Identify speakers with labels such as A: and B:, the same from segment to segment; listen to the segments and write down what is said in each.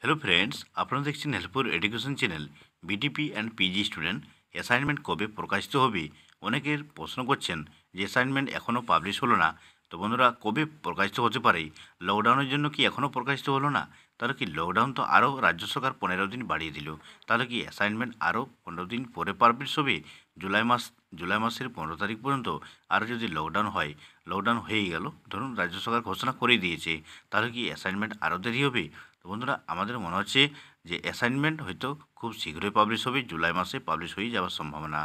A: hello friends আপনারা দেখছেন helper education channel BDP and PG student assignment কবে প্রকাশিত হবে অনেকের প্রশ্ন করছেন যে অ্যাসাইনমেন্ট এখনও পাবলিশ হলো না তো বন্ধুরা কবে প্রকাশিত হতে পারে লকডাউনের জন্য কি এখনও প্রকাশিত হলো না তাহলে কি লকডাউন তো আরও রাজ্য সরকার পনেরো দিন বাড়িয়ে দিল তাহলে কি অ্যাসাইনমেন্ট আরও পনেরো দিন পরে পাবলিশ হবে জুলাই মাস জুলাই মাসের পনেরো তারিখ পর্যন্ত আরও যদি লকডাউন হয় লকডাউন হয়ে গেল ধরুন রাজ্য সরকার ঘোষণা করে দিয়েছে তাহলে কি অ্যাসাইনমেন্ট আরও দেরি হবে তো বন্ধুরা আমাদের মনে হচ্ছে যে অ্যাসাইনমেন্ট হয়তো খুব শীঘ্রই পাবলিশ হবে জুলাই মাসে পাবলিশ হয়ে যাওয়ার সম্ভাবনা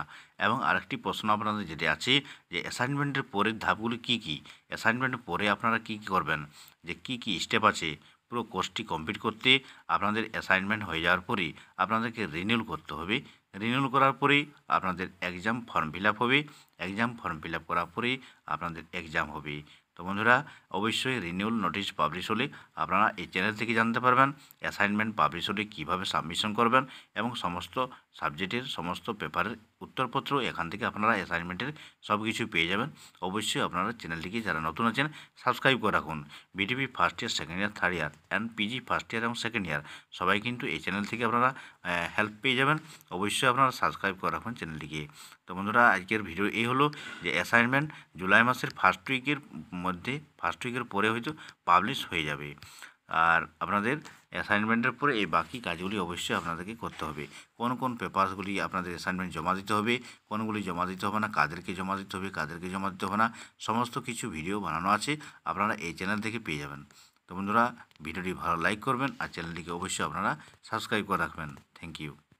A: এবং আরেকটি প্রশ্ন আপনাদের যেটি আছে যে অ্যাসাইনমেন্টের পরের ধাপগুলি কি কি অ্যাসাইনমেন্টের পরে আপনারা কি কি করবেন যে কি কি স্টেপ আছে পুরো কোর্সটি কমপ্লিট করতে আপনাদের অ্যাসাইনমেন্ট হয়ে যাওয়ার পরে আপনাদেরকে রিনিউল করতে হবে রিনিউল করার পরে আপনাদের এক্সাম ফর্ম ফিল হবে এক্সাম ফর্ম ফিল করার পরে আপনাদের এক্সাম হবে তো বন্ধুরা অবশ্যই রিনিউল নোটিশ পাবলিশ হলে আপনারা এই চ্যানেল থেকে জানতে পারবেন অ্যাসাইনমেন্ট পাবলিশ হলে কীভাবে সাবমিশন করবেন এবং সমস্ত সাবজেক্টের সমস্ত পেপারের উত্তরপত্র এখান থেকে আপনারা অ্যাসাইনমেন্টের সব কিছু পেয়ে যাবেন অবশ্যই আপনারা চ্যানেলটিকে যারা নতুন আছেন সাবস্ক্রাইব করে রাখুন BTV first year second year third year and PG first year এবং সেকেন্ড ইয়ার সবাই কিন্তু এই চ্যানেল থেকে আপনারা হেল্প পেয়ে যাবেন অবশ্যই আপনারা সাবস্ক্রাইব করে রাখুন চ্যানেলটিকে তো বন্ধুরা আজকের ভিডিও এই হলো যে অ্যাসাইনমেন্ট জুলাই মাসের ফার্স্ট উইকের মধ্যে ফার্স্ট উইকের পরে হয়তো পাবলিশ হয়ে যাবে আর আপনাদের অ্যাসাইনমেন্টের পরে এই বাকি কাজগুলি অবশ্যই আপনাদেরকে করতে হবে কোন কোন পেপারসগুলি আপনাদের অ্যাসাইনমেন্ট জমা দিতে হবে কোনগুলি জমা দিতে হবে না কাদেরকে জমা দিতে হবে কাদেরকে জমা দিতে হবে না সমস্ত কিছু ভিডিও বানানো আছে আপনারা এই চ্যানেল থেকে পেয়ে যাবেন তো বন্ধুরা ভিডিওটি ভালো লাইক করবেন আর চ্যানেলটিকে অবশ্যই আপনারা সাবস্ক্রাইব করে রাখবেন থ্যাংক ইউ